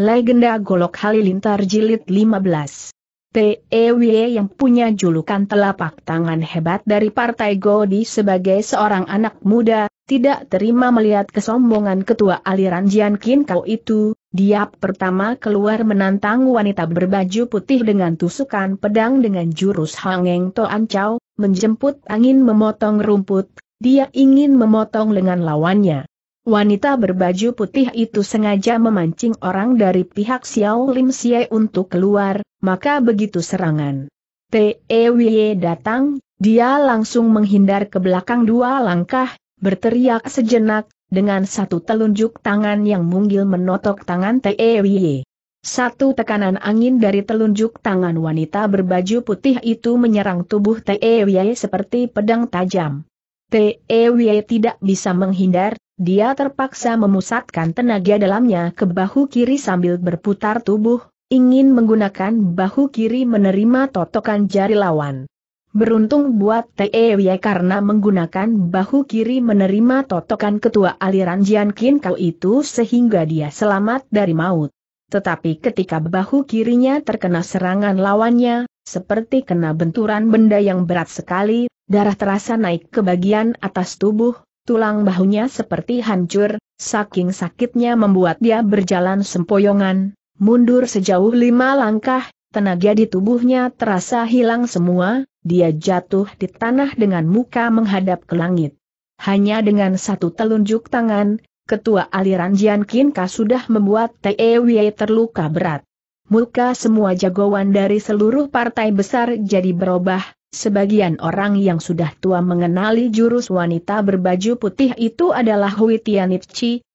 Legenda Golok Halilintar Jilid 15 T.E.W. E yang punya julukan telapak tangan hebat dari Partai Godi sebagai seorang anak muda, tidak terima melihat kesombongan ketua aliran Jian Kin Kau itu, dia pertama keluar menantang wanita berbaju putih dengan tusukan pedang dengan jurus Hangeng To Ancau, menjemput angin memotong rumput, dia ingin memotong lengan lawannya. Wanita berbaju putih itu sengaja memancing orang dari pihak Xiao Lim Xie untuk keluar, maka begitu serangan. T.E.W.Y. datang, dia langsung menghindar ke belakang dua langkah, berteriak sejenak, dengan satu telunjuk tangan yang mungil menotok tangan T.E.W.Y. Satu tekanan angin dari telunjuk tangan wanita berbaju putih itu menyerang tubuh T.E.W.Y. seperti pedang tajam. T.E.W.Y. tidak bisa menghindar, dia terpaksa memusatkan tenaga dalamnya ke bahu kiri sambil berputar tubuh, ingin menggunakan bahu kiri menerima totokan jari lawan. Beruntung buat TEW karena menggunakan bahu kiri menerima totokan ketua aliran Jian Kin Kau itu sehingga dia selamat dari maut. Tetapi ketika bahu kirinya terkena serangan lawannya, seperti kena benturan benda yang berat sekali, darah terasa naik ke bagian atas tubuh, Tulang bahunya seperti hancur, saking sakitnya membuat dia berjalan sempoyongan, mundur sejauh lima langkah, tenaga di tubuhnya terasa hilang semua, dia jatuh di tanah dengan muka menghadap ke langit. Hanya dengan satu telunjuk tangan, ketua aliran Jian Kinka sudah membuat Tewi terluka berat. Muka semua jagoan dari seluruh partai besar jadi berubah, Sebagian orang yang sudah tua mengenali jurus wanita berbaju putih itu adalah Hui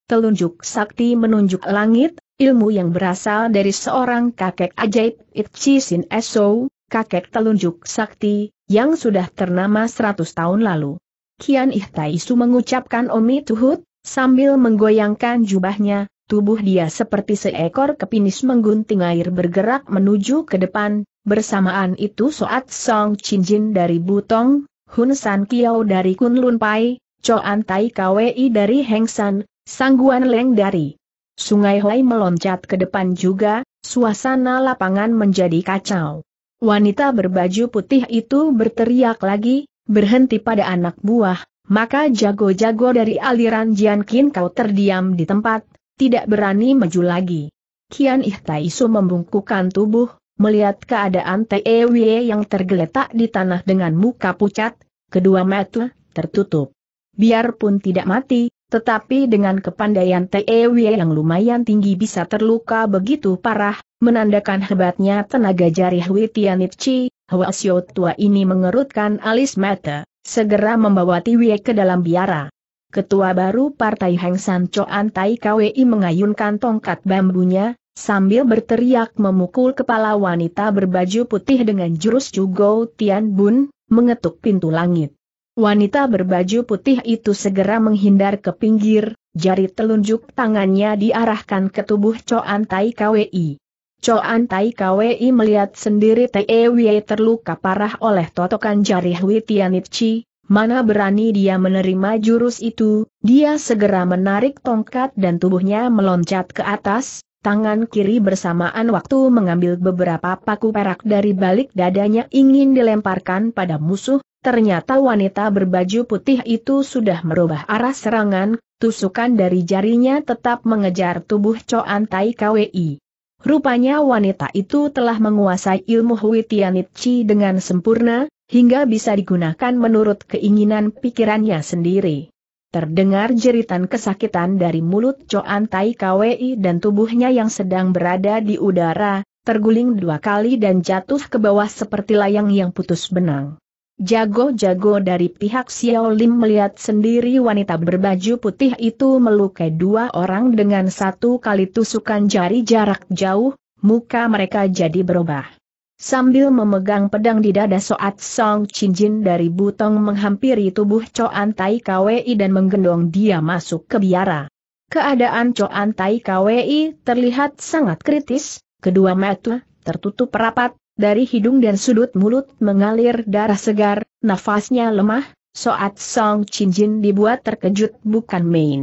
telunjuk sakti menunjuk langit, ilmu yang berasal dari seorang kakek ajaib Itchi Sin Esou, kakek telunjuk sakti, yang sudah ternama 100 tahun lalu. Kian Ihtaisu mengucapkan Omi Tuhut, sambil menggoyangkan jubahnya, Tubuh dia seperti seekor kepinis menggunting air bergerak menuju ke depan, bersamaan itu Soat Song Chin Jin dari Butong, Hun San Kiao dari Kunlun Pai, Choan Tai Kwei dari Heng San, Sangguan Leng dari Sungai Hoi meloncat ke depan juga, suasana lapangan menjadi kacau. Wanita berbaju putih itu berteriak lagi, berhenti pada anak buah, maka jago-jago dari aliran Jian Kau terdiam di tempat, tidak berani maju lagi. Kian Ihtaisu membungkukkan tubuh, melihat keadaan Teewie yang tergeletak di tanah dengan muka pucat, kedua mata tertutup. Biarpun tidak mati, tetapi dengan kepandaian Teewie yang lumayan tinggi bisa terluka begitu parah, menandakan hebatnya tenaga jari Hui Tianichi, Hwa tua ini mengerutkan alis mata, segera membawa Tiwie ke dalam biara. Ketua baru Partai Heng San Choan Tai KWI mengayunkan tongkat bambunya, sambil berteriak memukul kepala wanita berbaju putih dengan jurus Jugo Tian Bun, mengetuk pintu langit. Wanita berbaju putih itu segera menghindar ke pinggir, jari telunjuk tangannya diarahkan ke tubuh Choan Tai KWI. Choan Tai KWI melihat sendiri Tewi terluka parah oleh totokan jari Hui Tianitchi, Mana berani dia menerima jurus itu, dia segera menarik tongkat dan tubuhnya meloncat ke atas, tangan kiri bersamaan waktu mengambil beberapa paku perak dari balik dadanya ingin dilemparkan pada musuh, ternyata wanita berbaju putih itu sudah merubah arah serangan, tusukan dari jarinya tetap mengejar tubuh Coan Tai KWI. Rupanya wanita itu telah menguasai ilmu Huitianitchi dengan sempurna, hingga bisa digunakan menurut keinginan pikirannya sendiri. Terdengar jeritan kesakitan dari mulut Coan Tai Kwei dan tubuhnya yang sedang berada di udara, terguling dua kali dan jatuh ke bawah seperti layang yang putus benang. Jago-jago dari pihak Xiao Lim melihat sendiri wanita berbaju putih itu melukai dua orang dengan satu kali tusukan jari jarak jauh, muka mereka jadi berubah. Sambil memegang pedang di dada Soat Song Jin dari butong menghampiri tubuh Coan Tai Kwei dan menggendong dia masuk ke biara. Keadaan Coan Tai Kwei terlihat sangat kritis, kedua mata tertutup rapat, dari hidung dan sudut mulut mengalir darah segar, nafasnya lemah, Soat Song Jin dibuat terkejut bukan main.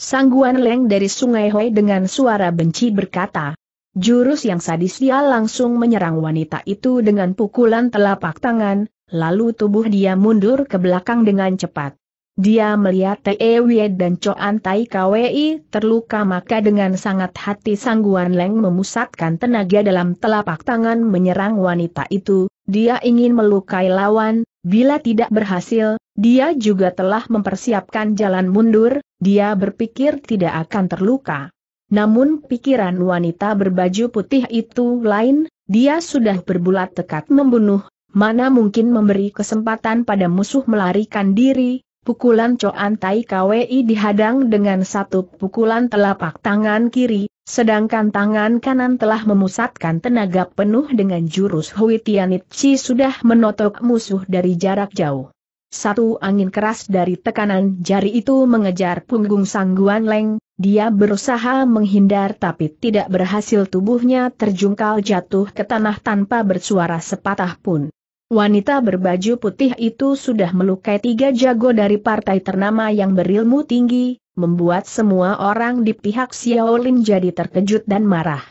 Sangguan Leng dari Sungai Hoi dengan suara benci berkata, Jurus yang sadis dia langsung menyerang wanita itu dengan pukulan telapak tangan, lalu tubuh dia mundur ke belakang dengan cepat. Dia melihat T.E.W. dan Coan Tai Kwi terluka maka dengan sangat hati Sangguan Leng memusatkan tenaga dalam telapak tangan menyerang wanita itu, dia ingin melukai lawan, bila tidak berhasil, dia juga telah mempersiapkan jalan mundur, dia berpikir tidak akan terluka. Namun pikiran wanita berbaju putih itu lain, dia sudah berbulat tekad membunuh, mana mungkin memberi kesempatan pada musuh melarikan diri, pukulan Coan Tai KWI dihadang dengan satu pukulan telapak tangan kiri, sedangkan tangan kanan telah memusatkan tenaga penuh dengan jurus Hui Tianit Chi sudah menotok musuh dari jarak jauh. Satu angin keras dari tekanan jari itu mengejar punggung sangguan leng, dia berusaha menghindar tapi tidak berhasil tubuhnya terjungkal jatuh ke tanah tanpa bersuara sepatah pun. Wanita berbaju putih itu sudah melukai tiga jago dari partai ternama yang berilmu tinggi, membuat semua orang di pihak Xiaolin jadi terkejut dan marah.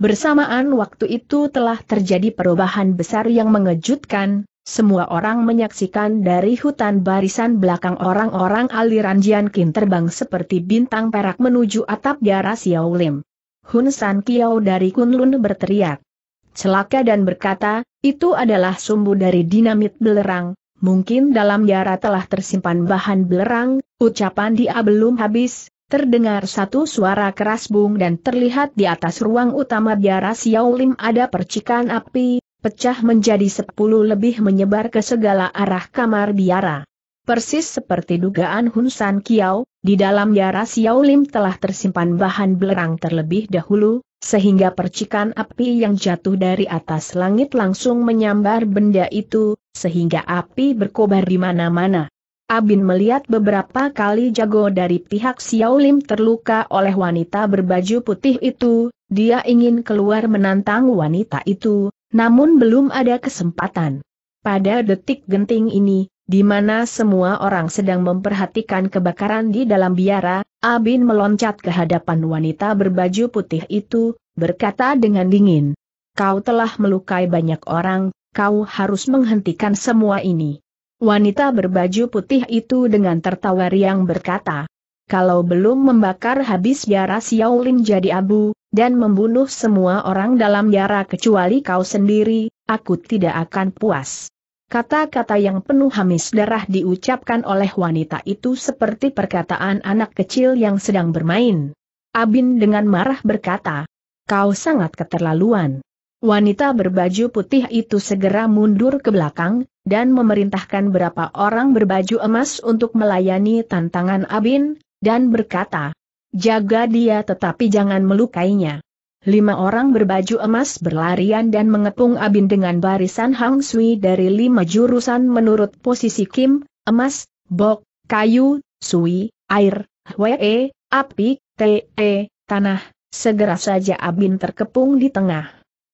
Bersamaan waktu itu telah terjadi perubahan besar yang mengejutkan, semua orang menyaksikan dari hutan barisan belakang orang-orang aliran Jiankin terbang seperti bintang perak menuju atap biara Xiao Lim. Hun San Kiao dari Kunlun berteriak. Celaka dan berkata, itu adalah sumbu dari dinamit belerang, mungkin dalam biara telah tersimpan bahan belerang, ucapan dia belum habis, terdengar satu suara keras bung dan terlihat di atas ruang utama biara Xiao Lim ada percikan api, pecah menjadi sepuluh lebih menyebar ke segala arah kamar biara. Persis seperti dugaan Hun San Kiao, di dalam biara Xiao Lim telah tersimpan bahan belerang terlebih dahulu, sehingga percikan api yang jatuh dari atas langit langsung menyambar benda itu, sehingga api berkobar di mana-mana. Abin melihat beberapa kali jago dari pihak Xiao Lim terluka oleh wanita berbaju putih itu, dia ingin keluar menantang wanita itu, namun belum ada kesempatan. Pada detik genting ini, di mana semua orang sedang memperhatikan kebakaran di dalam biara, Abin meloncat ke hadapan wanita berbaju putih itu, berkata dengan dingin. Kau telah melukai banyak orang, kau harus menghentikan semua ini. Wanita berbaju putih itu dengan tertawa riang berkata, kalau belum membakar habis biara Xiaolin jadi abu, dan membunuh semua orang dalam yara kecuali kau sendiri, aku tidak akan puas. Kata-kata yang penuh hamis darah diucapkan oleh wanita itu seperti perkataan anak kecil yang sedang bermain. Abin dengan marah berkata, kau sangat keterlaluan. Wanita berbaju putih itu segera mundur ke belakang, dan memerintahkan berapa orang berbaju emas untuk melayani tantangan Abin, dan berkata, Jaga dia tetapi jangan melukainya. Lima orang berbaju emas berlarian dan mengepung Abin dengan barisan Hang Sui dari lima jurusan menurut posisi Kim, emas, bok, kayu, sui, air, hwe, e, api, te, e, tanah, segera saja Abin terkepung di tengah.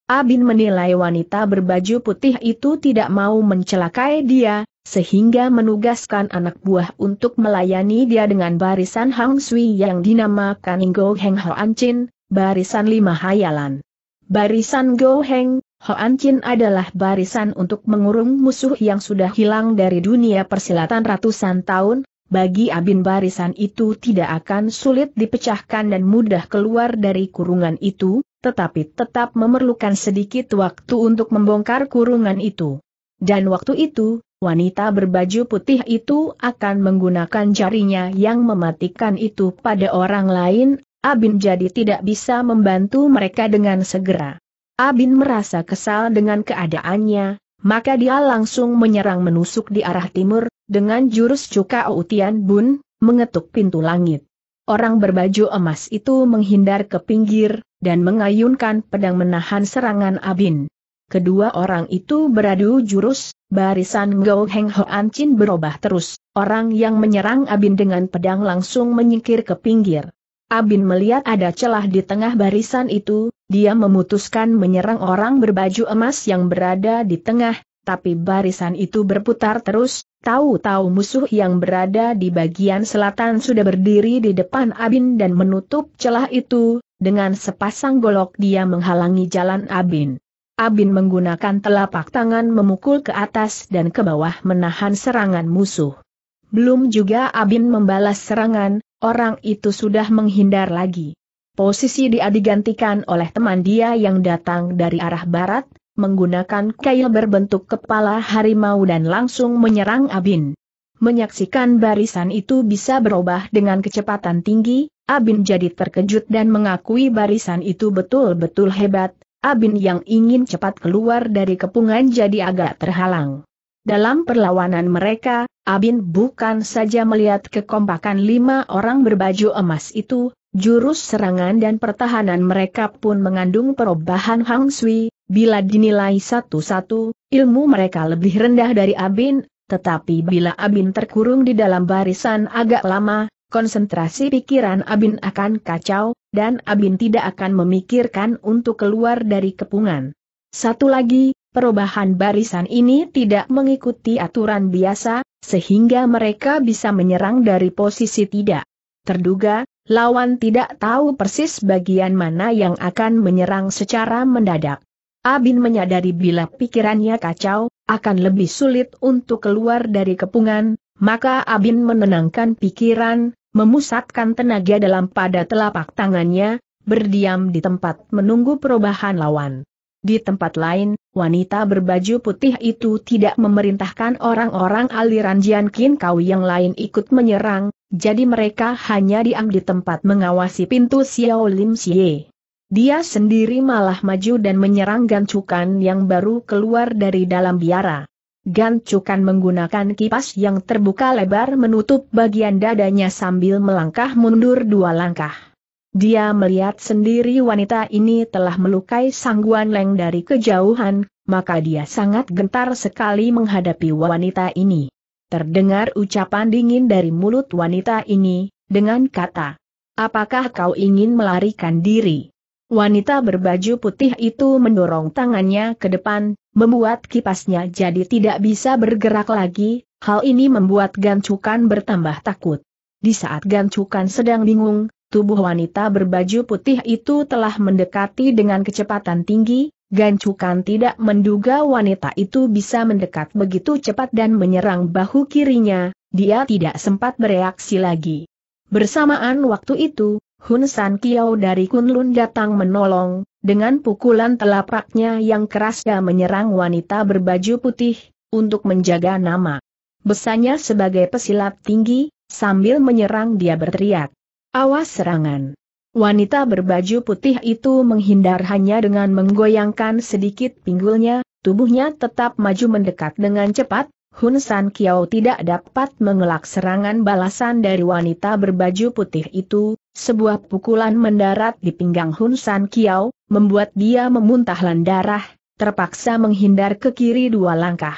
Abin menilai wanita berbaju putih itu tidak mau mencelakai dia, sehingga menugaskan anak buah untuk melayani dia dengan barisan Hang Sui yang dinamakan Go Heng Hoan Chin, barisan lima hayalan. Barisan Go Heng, Hoan Chin adalah barisan untuk mengurung musuh yang sudah hilang dari dunia persilatan ratusan tahun, bagi Abin barisan itu tidak akan sulit dipecahkan dan mudah keluar dari kurungan itu, tetapi tetap memerlukan sedikit waktu untuk membongkar kurungan itu. Dan waktu itu, wanita berbaju putih itu akan menggunakan jarinya yang mematikan itu pada orang lain, Abin jadi tidak bisa membantu mereka dengan segera. Abin merasa kesal dengan keadaannya, maka dia langsung menyerang menusuk di arah timur, dengan jurus cuka utian Bun, mengetuk pintu langit. Orang berbaju emas itu menghindar ke pinggir, dan mengayunkan pedang menahan serangan Abin. Kedua orang itu beradu jurus, Barisan Ngou Heng Hoan Chin berubah terus, orang yang menyerang Abin dengan pedang langsung menyingkir ke pinggir. Abin melihat ada celah di tengah barisan itu, dia memutuskan menyerang orang berbaju emas yang berada di tengah, tapi barisan itu berputar terus, tahu-tahu musuh yang berada di bagian selatan sudah berdiri di depan Abin dan menutup celah itu, dengan sepasang golok dia menghalangi jalan Abin. Abin menggunakan telapak tangan memukul ke atas dan ke bawah menahan serangan musuh. Belum juga Abin membalas serangan, orang itu sudah menghindar lagi. Posisi dia digantikan oleh teman dia yang datang dari arah barat, menggunakan kail berbentuk kepala harimau dan langsung menyerang Abin. Menyaksikan barisan itu bisa berubah dengan kecepatan tinggi, Abin jadi terkejut dan mengakui barisan itu betul-betul hebat, Abin yang ingin cepat keluar dari kepungan jadi agak terhalang. Dalam perlawanan mereka, Abin bukan saja melihat kekompakan lima orang berbaju emas itu, jurus serangan dan pertahanan mereka pun mengandung perubahan Hang Sui, bila dinilai satu-satu, ilmu mereka lebih rendah dari Abin, tetapi bila Abin terkurung di dalam barisan agak lama, konsentrasi pikiran Abin akan kacau, dan Abin tidak akan memikirkan untuk keluar dari kepungan. Satu lagi, perubahan barisan ini tidak mengikuti aturan biasa, sehingga mereka bisa menyerang dari posisi tidak terduga, lawan tidak tahu persis bagian mana yang akan menyerang secara mendadak. Abin menyadari bila pikirannya kacau, akan lebih sulit untuk keluar dari kepungan, maka Abin menenangkan pikiran, memusatkan tenaga dalam pada telapak tangannya, berdiam di tempat menunggu perubahan lawan. Di tempat lain, wanita berbaju putih itu tidak memerintahkan orang-orang aliran Jian Qin Kau yang lain ikut menyerang, jadi mereka hanya diam di tempat mengawasi pintu Xiao Lim Xie. Dia sendiri malah maju dan menyerang gancukan yang baru keluar dari dalam biara. Gan Cukan menggunakan kipas yang terbuka lebar menutup bagian dadanya sambil melangkah mundur dua langkah. Dia melihat sendiri wanita ini telah melukai sangguan leng dari kejauhan, maka dia sangat gentar sekali menghadapi wanita ini. Terdengar ucapan dingin dari mulut wanita ini, dengan kata, Apakah kau ingin melarikan diri? Wanita berbaju putih itu mendorong tangannya ke depan, membuat kipasnya jadi tidak bisa bergerak lagi, hal ini membuat Gancukan bertambah takut. Di saat Gancukan sedang bingung, tubuh wanita berbaju putih itu telah mendekati dengan kecepatan tinggi, Gancukan tidak menduga wanita itu bisa mendekat begitu cepat dan menyerang bahu kirinya, dia tidak sempat bereaksi lagi. Bersamaan waktu itu, Hun San Kiao dari Kunlun datang menolong, dengan pukulan telapaknya yang kerasnya menyerang wanita berbaju putih, untuk menjaga nama. Besarnya sebagai pesilat tinggi, sambil menyerang dia berteriak. Awas serangan. Wanita berbaju putih itu menghindar hanya dengan menggoyangkan sedikit pinggulnya, tubuhnya tetap maju mendekat dengan cepat, Hun San Kiao tidak dapat mengelak serangan balasan dari wanita berbaju putih itu, sebuah pukulan mendarat di pinggang Hun San Kiao, membuat dia memuntahkan darah, terpaksa menghindar ke kiri dua langkah.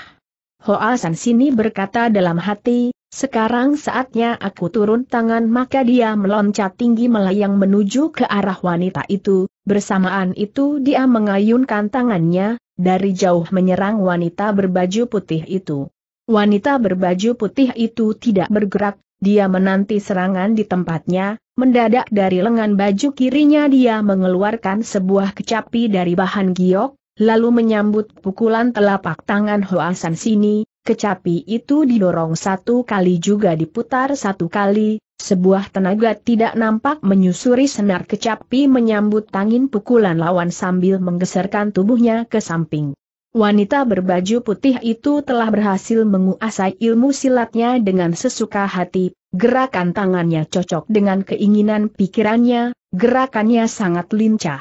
Hoa San Sini berkata dalam hati, sekarang saatnya aku turun tangan maka dia meloncat tinggi melayang menuju ke arah wanita itu, bersamaan itu dia mengayunkan tangannya, dari jauh menyerang wanita berbaju putih itu. Wanita berbaju putih itu tidak bergerak, dia menanti serangan di tempatnya, mendadak dari lengan baju kirinya dia mengeluarkan sebuah kecapi dari bahan giok, lalu menyambut pukulan telapak tangan Hoasan sini, kecapi itu didorong satu kali juga diputar satu kali, sebuah tenaga tidak nampak menyusuri senar kecapi menyambut tangin pukulan lawan sambil menggeserkan tubuhnya ke samping. Wanita berbaju putih itu telah berhasil menguasai ilmu silatnya dengan sesuka hati, gerakan tangannya cocok dengan keinginan pikirannya, gerakannya sangat lincah.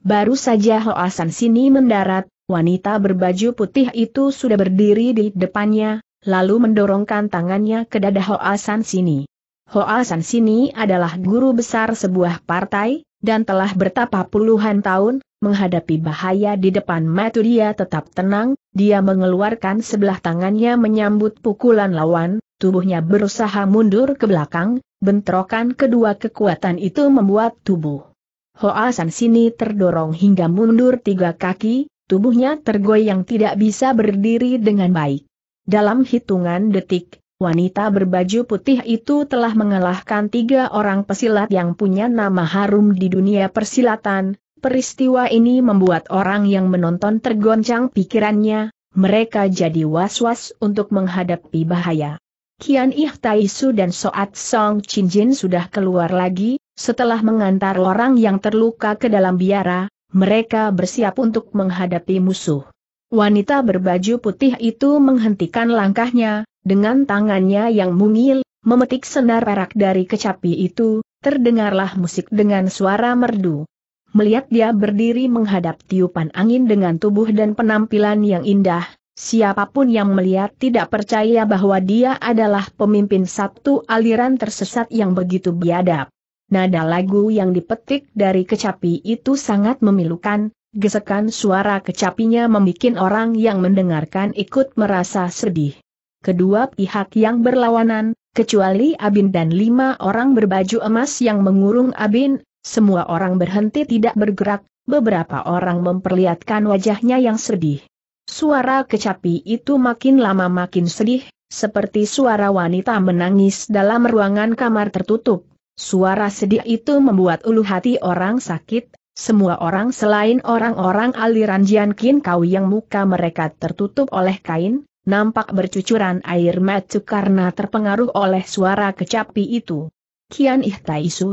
Baru saja Hoasan Sini mendarat, wanita berbaju putih itu sudah berdiri di depannya, lalu mendorongkan tangannya ke dada Hoasan Sini. Hoa San Sini adalah guru besar sebuah partai, dan telah bertapa puluhan tahun, menghadapi bahaya di depan mata dia tetap tenang, dia mengeluarkan sebelah tangannya menyambut pukulan lawan, tubuhnya berusaha mundur ke belakang, bentrokan kedua kekuatan itu membuat tubuh. Hoa San Sini terdorong hingga mundur tiga kaki, tubuhnya tergoyang tidak bisa berdiri dengan baik. Dalam hitungan detik, wanita berbaju putih itu telah mengalahkan tiga orang pesilat yang punya nama harum di dunia persilatan, peristiwa ini membuat orang yang menonton tergoncang pikirannya, mereka jadi was-was untuk menghadapi bahaya. Kian Ih Su dan Soat Song Chin Jin sudah keluar lagi, setelah mengantar orang yang terluka ke dalam biara, mereka bersiap untuk menghadapi musuh. Wanita berbaju putih itu menghentikan langkahnya, dengan tangannya yang mungil, memetik senar perak dari kecapi itu, terdengarlah musik dengan suara merdu. Melihat dia berdiri menghadap tiupan angin dengan tubuh dan penampilan yang indah, siapapun yang melihat tidak percaya bahwa dia adalah pemimpin satu aliran tersesat yang begitu biadab. Nada lagu yang dipetik dari kecapi itu sangat memilukan, gesekan suara kecapinya membuat orang yang mendengarkan ikut merasa sedih kedua pihak yang berlawanan, kecuali Abin dan lima orang berbaju emas yang mengurung Abin, semua orang berhenti tidak bergerak, beberapa orang memperlihatkan wajahnya yang sedih. Suara kecapi itu makin lama makin sedih, seperti suara wanita menangis dalam ruangan kamar tertutup. Suara sedih itu membuat ulu hati orang sakit, semua orang selain orang-orang aliran Jian Kau yang muka mereka tertutup oleh kain, nampak bercucuran air mata karena terpengaruh oleh suara kecapi itu. Kian Ih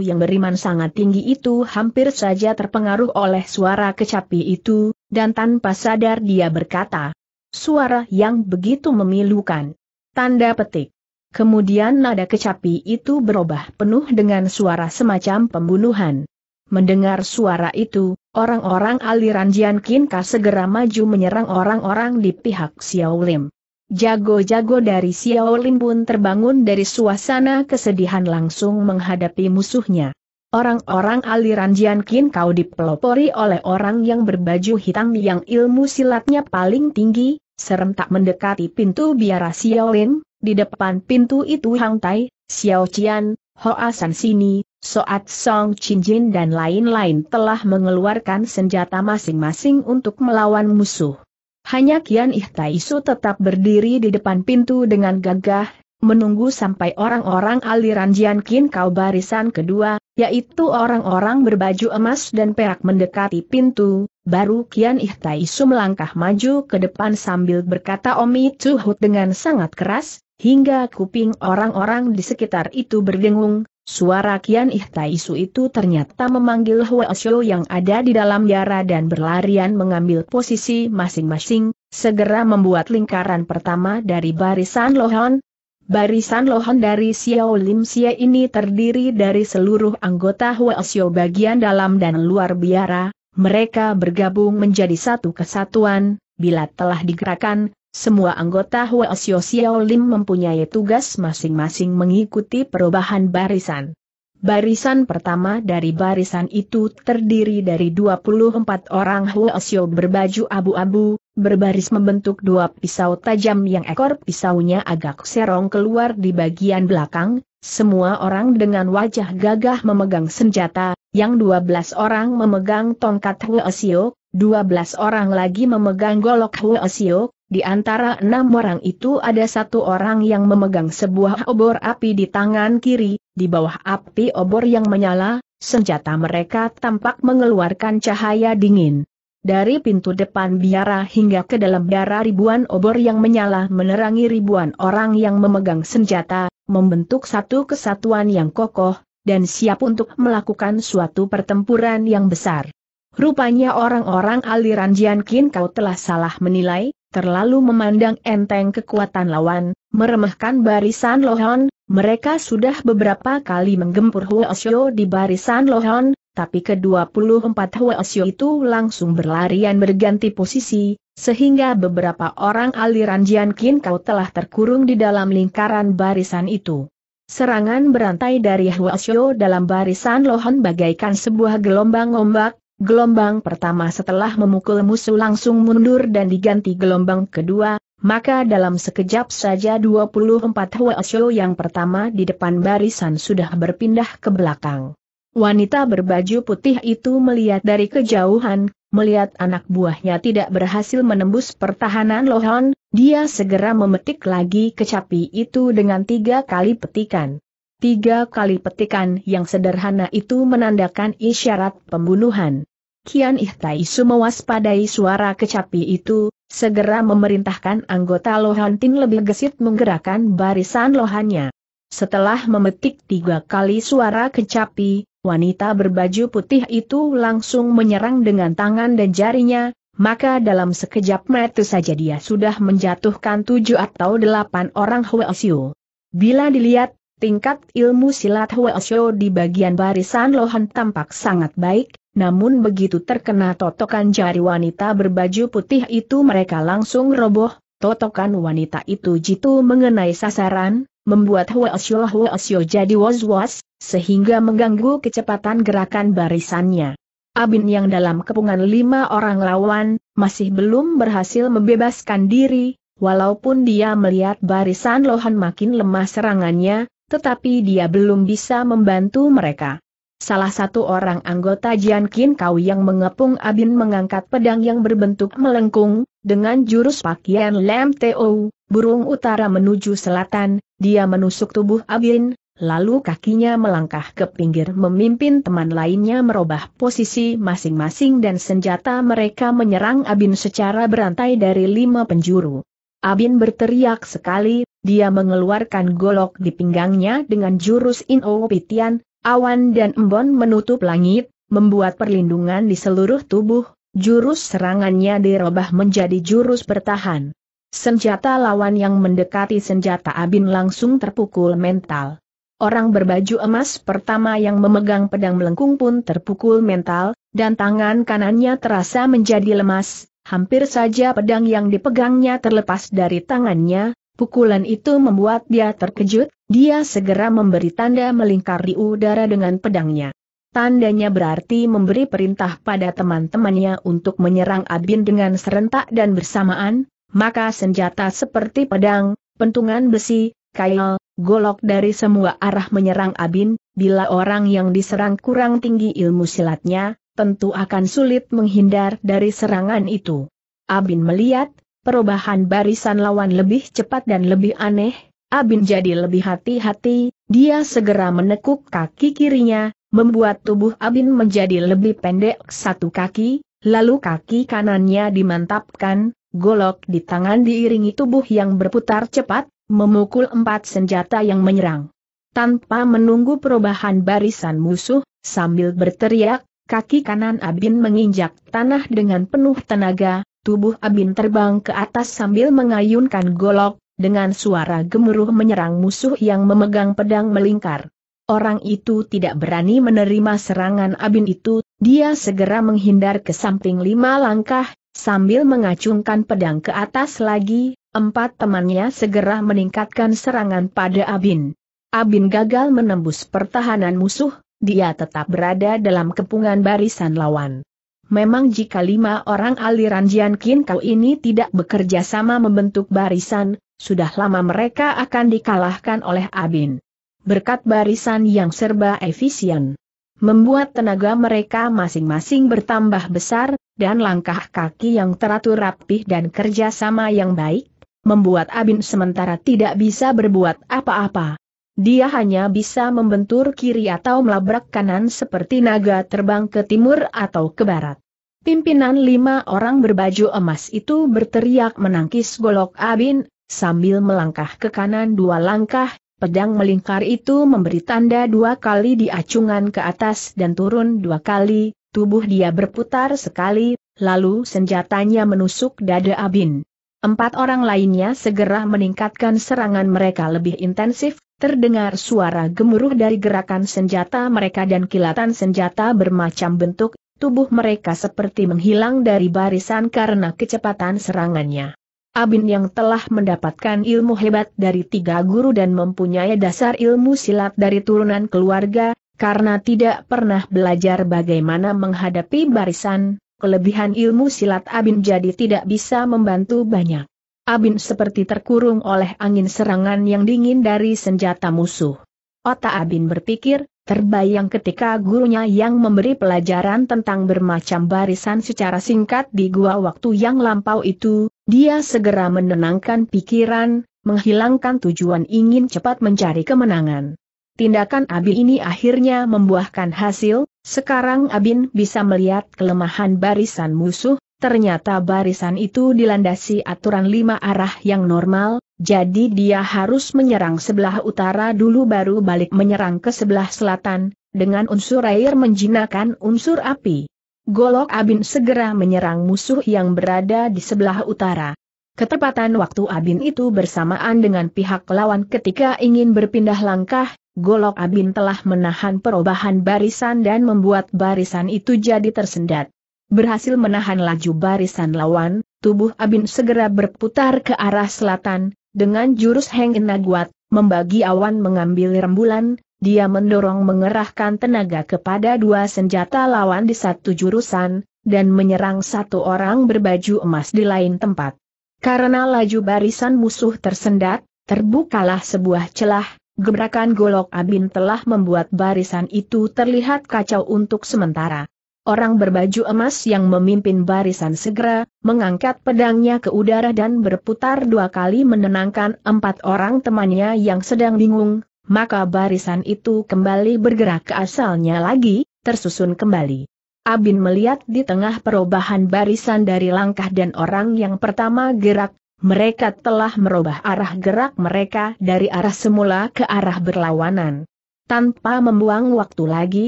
yang beriman sangat tinggi itu hampir saja terpengaruh oleh suara kecapi itu, dan tanpa sadar dia berkata, suara yang begitu memilukan. Tanda petik. Kemudian nada kecapi itu berubah penuh dengan suara semacam pembunuhan. Mendengar suara itu, orang-orang aliran Jian Kinka segera maju menyerang orang-orang di pihak Xiao Lim. Jago-jago dari Xiao Xiaolin pun terbangun dari suasana kesedihan langsung menghadapi musuhnya. Orang-orang aliran Jian Qin kau dipelopori oleh orang yang berbaju hitam yang ilmu silatnya paling tinggi, serentak mendekati pintu biara Xiaolin, di depan pintu itu Hang Tai, Xiao Qian, Hoa San Sini, Soat Song Jin dan lain-lain telah mengeluarkan senjata masing-masing untuk melawan musuh. Hanya Kian Ihtaisu tetap berdiri di depan pintu dengan gagah, menunggu sampai orang-orang aliran Jian Kau barisan kedua, yaitu orang-orang berbaju emas dan perak mendekati pintu, baru Kian Ihtaisu melangkah maju ke depan sambil berkata Omi Tuhut dengan sangat keras, hingga kuping orang-orang di sekitar itu berdengung, Suara Kian Ihtaisu itu ternyata memanggil Hua Xiu yang ada di dalam yara dan berlarian mengambil posisi masing-masing, segera membuat lingkaran pertama dari barisan lohan. Barisan lohan dari Xiao Lim Xie ini terdiri dari seluruh anggota Hua Xiu bagian dalam dan luar biara, mereka bergabung menjadi satu kesatuan, bila telah digerakkan, semua anggota Hua Xiao Lim mempunyai tugas masing-masing mengikuti perubahan barisan. Barisan pertama dari barisan itu terdiri dari 24 orang Hua Xiao berbaju abu-abu, berbaris membentuk dua pisau tajam yang ekor pisaunya agak serong keluar di bagian belakang, semua orang dengan wajah gagah memegang senjata, yang 12 orang memegang tongkat Hua Xiao, 12 orang lagi memegang golok Hua Xiao, di antara enam orang itu ada satu orang yang memegang sebuah obor api di tangan kiri, di bawah api obor yang menyala, senjata mereka tampak mengeluarkan cahaya dingin. Dari pintu depan biara hingga ke dalam biara ribuan obor yang menyala menerangi ribuan orang yang memegang senjata, membentuk satu kesatuan yang kokoh, dan siap untuk melakukan suatu pertempuran yang besar. Rupanya orang-orang aliran Jian Kin kau telah salah menilai, terlalu memandang enteng kekuatan lawan, meremehkan barisan Lohon, mereka sudah beberapa kali menggempur Hua Xiu di barisan Lohon, tapi ke-24 Xiu itu langsung berlarian berganti posisi, sehingga beberapa orang aliran Qin kau telah terkurung di dalam lingkaran barisan itu. Serangan berantai dari Hua Xiu dalam barisan Lohon bagaikan sebuah gelombang ombak, Gelombang pertama setelah memukul musuh langsung mundur dan diganti gelombang kedua, maka dalam sekejap saja 24 Huasyo yang pertama di depan barisan sudah berpindah ke belakang. Wanita berbaju putih itu melihat dari kejauhan, melihat anak buahnya tidak berhasil menembus pertahanan lohan, dia segera memetik lagi kecapi itu dengan tiga kali petikan. Tiga kali petikan yang sederhana itu menandakan isyarat pembunuhan. Kian Ihtai mewaspadai suara kecapi itu, segera memerintahkan anggota Lohantin lebih gesit menggerakkan barisan lohannya. Setelah memetik tiga kali suara kecapi, wanita berbaju putih itu langsung menyerang dengan tangan dan jarinya, maka dalam sekejap mata saja dia sudah menjatuhkan tujuh atau delapan orang Huesiu. Bila dilihat, Tingkat ilmu silat Xiao di bagian barisan Lohan tampak sangat baik, namun begitu terkena totokan jari wanita berbaju putih itu mereka langsung roboh, totokan wanita itu jitu mengenai sasaran, membuat Hua Xiao jadi was-was, sehingga mengganggu kecepatan gerakan barisannya. Abin yang dalam kepungan lima orang lawan, masih belum berhasil membebaskan diri, Walaupun dia melihat barisan Lohan makin lemah serangannya, tetapi dia belum bisa membantu mereka. Salah satu orang anggota Jianqin Kau yang mengepung Abin mengangkat pedang yang berbentuk melengkung, dengan jurus pakaian Lem Teo, burung utara menuju selatan, dia menusuk tubuh Abin, lalu kakinya melangkah ke pinggir memimpin teman lainnya merubah posisi masing-masing dan senjata mereka menyerang Abin secara berantai dari lima penjuru. Abin berteriak sekali, dia mengeluarkan golok di pinggangnya dengan jurus In'o Pitian, awan dan embon menutup langit, membuat perlindungan di seluruh tubuh, jurus serangannya dirubah menjadi jurus bertahan. Senjata lawan yang mendekati senjata Abin langsung terpukul mental. Orang berbaju emas pertama yang memegang pedang melengkung pun terpukul mental, dan tangan kanannya terasa menjadi lemas, Hampir saja pedang yang dipegangnya terlepas dari tangannya, pukulan itu membuat dia terkejut, dia segera memberi tanda melingkar di udara dengan pedangnya. Tandanya berarti memberi perintah pada teman-temannya untuk menyerang Abin dengan serentak dan bersamaan, maka senjata seperti pedang, pentungan besi, kail, golok dari semua arah menyerang Abin, bila orang yang diserang kurang tinggi ilmu silatnya, tentu akan sulit menghindar dari serangan itu. Abin melihat, perubahan barisan lawan lebih cepat dan lebih aneh, Abin jadi lebih hati-hati, dia segera menekuk kaki kirinya, membuat tubuh Abin menjadi lebih pendek satu kaki, lalu kaki kanannya dimantapkan, golok di tangan diiringi tubuh yang berputar cepat, memukul empat senjata yang menyerang. Tanpa menunggu perubahan barisan musuh, sambil berteriak, Kaki kanan Abin menginjak tanah dengan penuh tenaga, tubuh Abin terbang ke atas sambil mengayunkan golok, dengan suara gemuruh menyerang musuh yang memegang pedang melingkar. Orang itu tidak berani menerima serangan Abin itu, dia segera menghindar ke samping lima langkah, sambil mengacungkan pedang ke atas lagi, empat temannya segera meningkatkan serangan pada Abin. Abin gagal menembus pertahanan musuh, dia tetap berada dalam kepungan barisan lawan. Memang jika lima orang aliran Jian Qin Kau ini tidak bekerja sama membentuk barisan, sudah lama mereka akan dikalahkan oleh Abin. Berkat barisan yang serba efisien membuat tenaga mereka masing-masing bertambah besar, dan langkah kaki yang teratur rapih dan kerjasama yang baik, membuat Abin sementara tidak bisa berbuat apa-apa. Dia hanya bisa membentur kiri atau melabrak kanan seperti naga terbang ke timur atau ke barat. Pimpinan lima orang berbaju emas itu berteriak menangkis golok Abin, sambil melangkah ke kanan dua langkah, pedang melingkar itu memberi tanda dua kali diacungan ke atas dan turun dua kali, tubuh dia berputar sekali, lalu senjatanya menusuk dada Abin. Empat orang lainnya segera meningkatkan serangan mereka lebih intensif, Terdengar suara gemuruh dari gerakan senjata mereka dan kilatan senjata bermacam bentuk, tubuh mereka seperti menghilang dari barisan karena kecepatan serangannya. Abin yang telah mendapatkan ilmu hebat dari tiga guru dan mempunyai dasar ilmu silat dari turunan keluarga, karena tidak pernah belajar bagaimana menghadapi barisan, kelebihan ilmu silat Abin jadi tidak bisa membantu banyak. Abin seperti terkurung oleh angin serangan yang dingin dari senjata musuh. Otak Abin berpikir, terbayang ketika gurunya yang memberi pelajaran tentang bermacam barisan secara singkat di gua waktu yang lampau itu, dia segera menenangkan pikiran, menghilangkan tujuan ingin cepat mencari kemenangan. Tindakan Abin ini akhirnya membuahkan hasil, sekarang Abin bisa melihat kelemahan barisan musuh, Ternyata barisan itu dilandasi aturan lima arah yang normal, jadi dia harus menyerang sebelah utara dulu baru balik menyerang ke sebelah selatan, dengan unsur air menjinakkan unsur api. Golok Abin segera menyerang musuh yang berada di sebelah utara. Ketepatan waktu Abin itu bersamaan dengan pihak lawan ketika ingin berpindah langkah, Golok Abin telah menahan perubahan barisan dan membuat barisan itu jadi tersendat. Berhasil menahan laju barisan lawan, tubuh Abin segera berputar ke arah selatan, dengan jurus Heng Naguat, membagi awan mengambil rembulan, dia mendorong mengerahkan tenaga kepada dua senjata lawan di satu jurusan, dan menyerang satu orang berbaju emas di lain tempat. Karena laju barisan musuh tersendat, terbukalah sebuah celah, gebrakan golok Abin telah membuat barisan itu terlihat kacau untuk sementara. Orang berbaju emas yang memimpin barisan segera, mengangkat pedangnya ke udara dan berputar dua kali menenangkan empat orang temannya yang sedang bingung, maka barisan itu kembali bergerak ke asalnya lagi, tersusun kembali. Abin melihat di tengah perubahan barisan dari langkah dan orang yang pertama gerak, mereka telah merubah arah gerak mereka dari arah semula ke arah berlawanan. Tanpa membuang waktu lagi,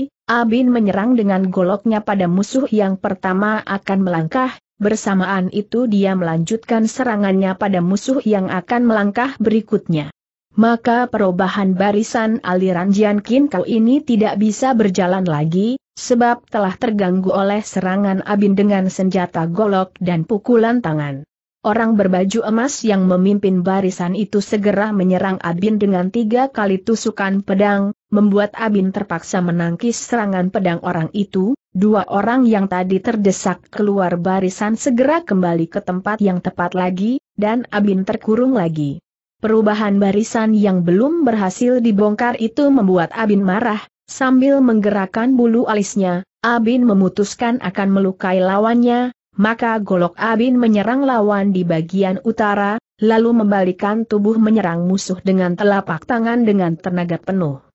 Abin menyerang dengan goloknya pada musuh yang pertama akan melangkah, bersamaan itu dia melanjutkan serangannya pada musuh yang akan melangkah berikutnya. Maka perubahan barisan aliran Jian Qin Kau ini tidak bisa berjalan lagi, sebab telah terganggu oleh serangan Abin dengan senjata golok dan pukulan tangan. Orang berbaju emas yang memimpin barisan itu segera menyerang Abin dengan tiga kali tusukan pedang, membuat Abin terpaksa menangkis serangan pedang orang itu, dua orang yang tadi terdesak keluar barisan segera kembali ke tempat yang tepat lagi, dan Abin terkurung lagi. Perubahan barisan yang belum berhasil dibongkar itu membuat Abin marah, sambil menggerakkan bulu alisnya, Abin memutuskan akan melukai lawannya, maka golok Abin menyerang lawan di bagian utara, lalu membalikkan tubuh menyerang musuh dengan telapak tangan dengan tenaga penuh.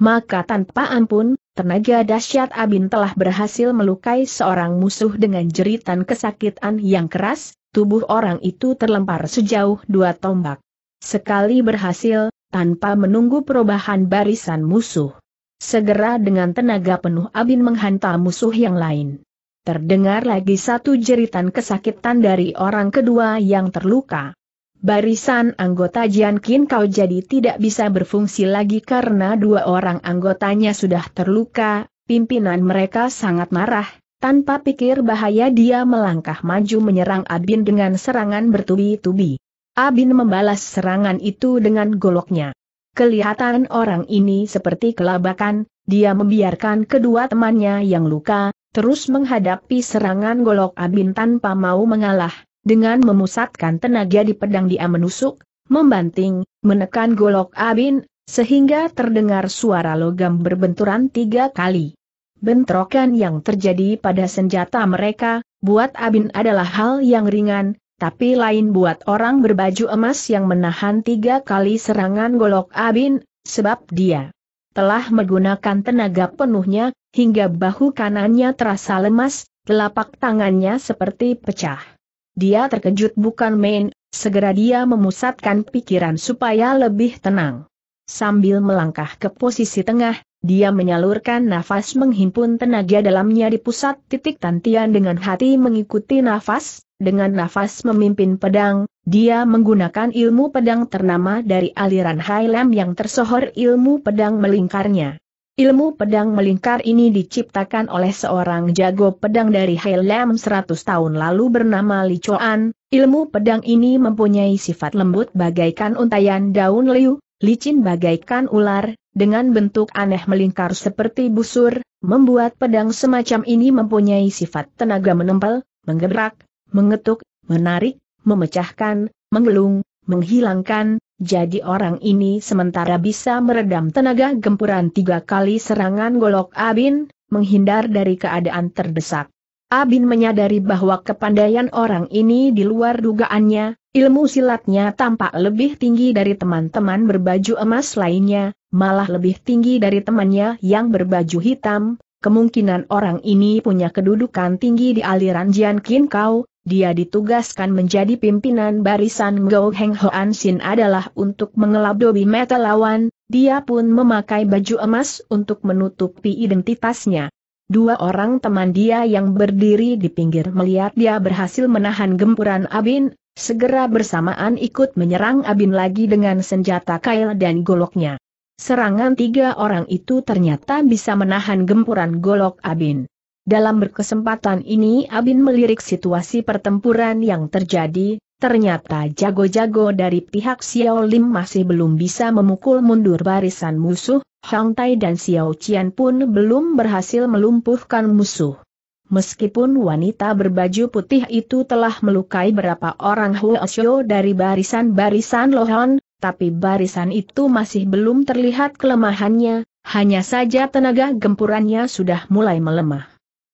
Maka tanpa ampun, tenaga dahsyat Abin telah berhasil melukai seorang musuh dengan jeritan kesakitan yang keras, tubuh orang itu terlempar sejauh dua tombak. Sekali berhasil, tanpa menunggu perubahan barisan musuh. Segera dengan tenaga penuh Abin menghantam musuh yang lain. Terdengar lagi satu jeritan kesakitan dari orang kedua yang terluka. Barisan anggota jiankin kau jadi tidak bisa berfungsi lagi karena dua orang anggotanya sudah terluka, pimpinan mereka sangat marah, tanpa pikir bahaya dia melangkah maju menyerang Abin dengan serangan bertubi-tubi. Abin membalas serangan itu dengan goloknya. Kelihatan orang ini seperti kelabakan, dia membiarkan kedua temannya yang luka, terus menghadapi serangan golok Abin tanpa mau mengalah dengan memusatkan tenaga di pedang dia menusuk, membanting, menekan golok Abin, sehingga terdengar suara logam berbenturan tiga kali. Bentrokan yang terjadi pada senjata mereka, buat Abin adalah hal yang ringan, tapi lain buat orang berbaju emas yang menahan tiga kali serangan golok Abin, sebab dia telah menggunakan tenaga penuhnya, hingga bahu kanannya terasa lemas, telapak tangannya seperti pecah. Dia terkejut bukan main, segera dia memusatkan pikiran supaya lebih tenang. Sambil melangkah ke posisi tengah, dia menyalurkan nafas menghimpun tenaga dalamnya di pusat titik tantian dengan hati mengikuti nafas, dengan nafas memimpin pedang, dia menggunakan ilmu pedang ternama dari aliran Hailam yang tersohor ilmu pedang melingkarnya. Ilmu pedang melingkar ini diciptakan oleh seorang jago pedang dari Heilam 100 tahun lalu bernama Li Chuan. Ilmu pedang ini mempunyai sifat lembut bagaikan untayan daun liu, licin bagaikan ular, dengan bentuk aneh melingkar seperti busur, membuat pedang semacam ini mempunyai sifat tenaga menempel, menggerak, mengetuk, menarik, memecahkan, mengelung, menghilangkan, jadi orang ini sementara bisa meredam tenaga gempuran tiga kali serangan golok Abin, menghindar dari keadaan terdesak. Abin menyadari bahwa kepandaian orang ini di luar dugaannya, ilmu silatnya tampak lebih tinggi dari teman-teman berbaju emas lainnya, malah lebih tinggi dari temannya yang berbaju hitam, kemungkinan orang ini punya kedudukan tinggi di aliran Jian Kin Kau, dia ditugaskan menjadi pimpinan barisan Go Heng Hoan Sin adalah untuk mengelabui meta lawan, dia pun memakai baju emas untuk menutupi identitasnya. Dua orang teman dia yang berdiri di pinggir melihat dia berhasil menahan gempuran Abin, segera bersamaan ikut menyerang Abin lagi dengan senjata kail dan goloknya. Serangan tiga orang itu ternyata bisa menahan gempuran golok Abin. Dalam berkesempatan ini Abin melirik situasi pertempuran yang terjadi, ternyata jago-jago dari pihak Xiao Lim masih belum bisa memukul mundur barisan musuh, Hang Tai dan Xiao Qian pun belum berhasil melumpuhkan musuh. Meskipun wanita berbaju putih itu telah melukai berapa orang Huo Xiao dari barisan-barisan Lohan, tapi barisan itu masih belum terlihat kelemahannya, hanya saja tenaga gempurannya sudah mulai melemah.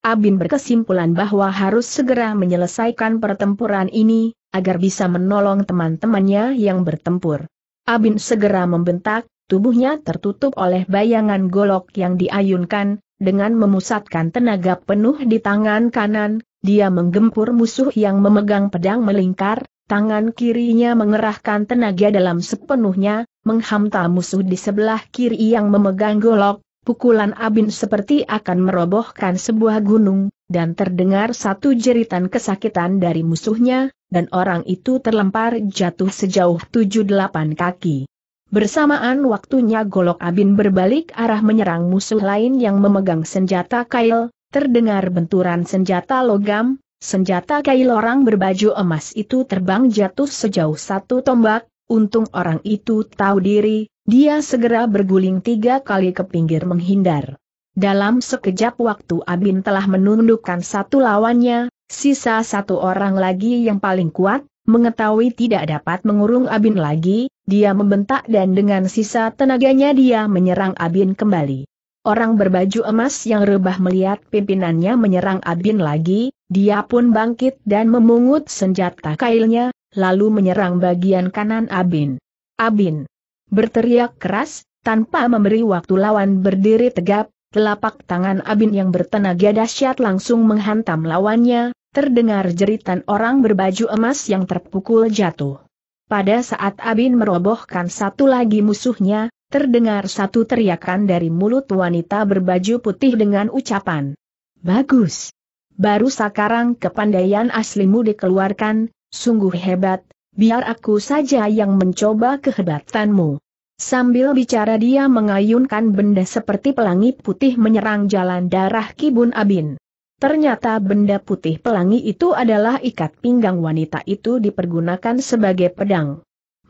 Abin berkesimpulan bahwa harus segera menyelesaikan pertempuran ini, agar bisa menolong teman-temannya yang bertempur. Abin segera membentak, tubuhnya tertutup oleh bayangan golok yang diayunkan, dengan memusatkan tenaga penuh di tangan kanan, dia menggempur musuh yang memegang pedang melingkar, tangan kirinya mengerahkan tenaga dalam sepenuhnya, menghamta musuh di sebelah kiri yang memegang golok, pukulan Abin seperti akan merobohkan sebuah gunung, dan terdengar satu jeritan kesakitan dari musuhnya, dan orang itu terlempar jatuh sejauh 7-8 kaki. Bersamaan waktunya golok Abin berbalik arah menyerang musuh lain yang memegang senjata kail, terdengar benturan senjata logam, senjata kail orang berbaju emas itu terbang jatuh sejauh satu tombak, untung orang itu tahu diri, dia segera berguling tiga kali ke pinggir menghindar. Dalam sekejap waktu Abin telah menundukkan satu lawannya, sisa satu orang lagi yang paling kuat, mengetahui tidak dapat mengurung Abin lagi, dia membentak dan dengan sisa tenaganya dia menyerang Abin kembali. Orang berbaju emas yang rebah melihat pimpinannya menyerang Abin lagi, dia pun bangkit dan memungut senjata kailnya, lalu menyerang bagian kanan Abin. Abin Berteriak keras, tanpa memberi waktu lawan berdiri tegap, telapak tangan Abin yang bertenaga dahsyat langsung menghantam lawannya, terdengar jeritan orang berbaju emas yang terpukul jatuh. Pada saat Abin merobohkan satu lagi musuhnya, terdengar satu teriakan dari mulut wanita berbaju putih dengan ucapan. Bagus! Baru sekarang kepandaian aslimu dikeluarkan, sungguh hebat, biar aku saja yang mencoba kehebatanmu. Sambil bicara dia mengayunkan benda seperti pelangi putih menyerang jalan darah Kibun Abin. Ternyata benda putih pelangi itu adalah ikat pinggang wanita itu dipergunakan sebagai pedang.